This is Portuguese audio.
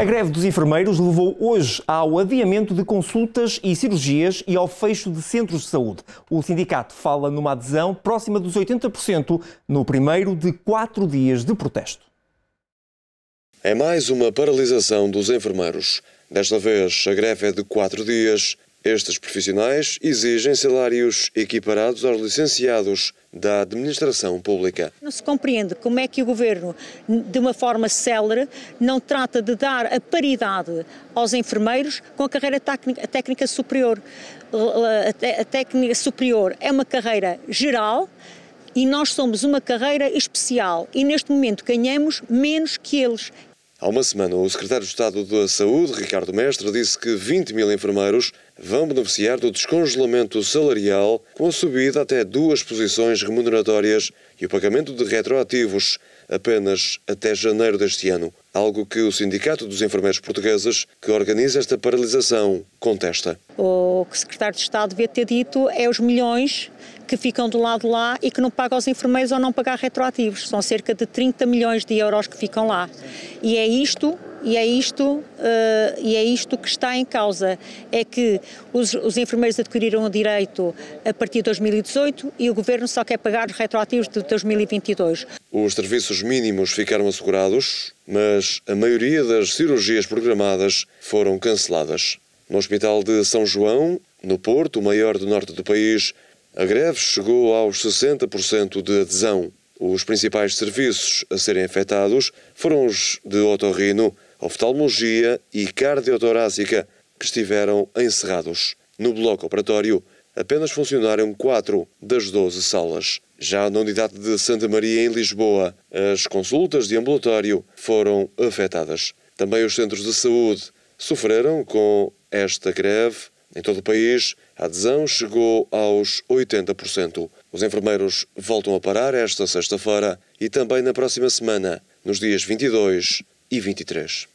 A greve dos enfermeiros levou hoje ao adiamento de consultas e cirurgias e ao fecho de centros de saúde. O sindicato fala numa adesão próxima dos 80% no primeiro de quatro dias de protesto. É mais uma paralisação dos enfermeiros. Desta vez, a greve é de quatro dias estes profissionais exigem salários equiparados aos licenciados da administração pública. Não se compreende como é que o governo, de uma forma célere, não trata de dar a paridade aos enfermeiros com a carreira técnica, técnica superior. A técnica superior é uma carreira geral e nós somos uma carreira especial e neste momento ganhamos menos que eles Há uma semana, o secretário de Estado da Saúde, Ricardo Mestre, disse que 20 mil enfermeiros vão beneficiar do descongelamento salarial, com a subida até duas posições remuneratórias e o pagamento de retroativos apenas até janeiro deste ano, algo que o Sindicato dos Enfermeiros Portugueses, que organiza esta paralisação, contesta. O que secretário de Estado devia ter dito é os milhões que ficam do lado lá e que não pagam aos enfermeiros ou não pagar retroativos. São cerca de 30 milhões de euros que ficam lá. E é isto e é isto, uh, e é isto que está em causa, é que os, os, enfermeiros adquiriram o direito a partir de 2018 e o Governo só quer pagar os retroativos de 2022. Os serviços mínimos ficaram assegurados, mas a maioria das cirurgias programadas foram canceladas. No Hospital de São João, no Porto, o maior do norte do país, a greve chegou aos 60% de adesão. Os principais serviços a serem afetados foram os de otorrino, oftalmologia e cardiotorácica, que estiveram encerrados. No bloco operatório, apenas funcionaram quatro das 12 salas. Já na unidade de Santa Maria, em Lisboa, as consultas de ambulatório foram afetadas. Também os centros de saúde sofreram com esta greve em todo o país, a adesão chegou aos 80%. Os enfermeiros voltam a parar esta sexta-feira e também na próxima semana, nos dias 22 e 23.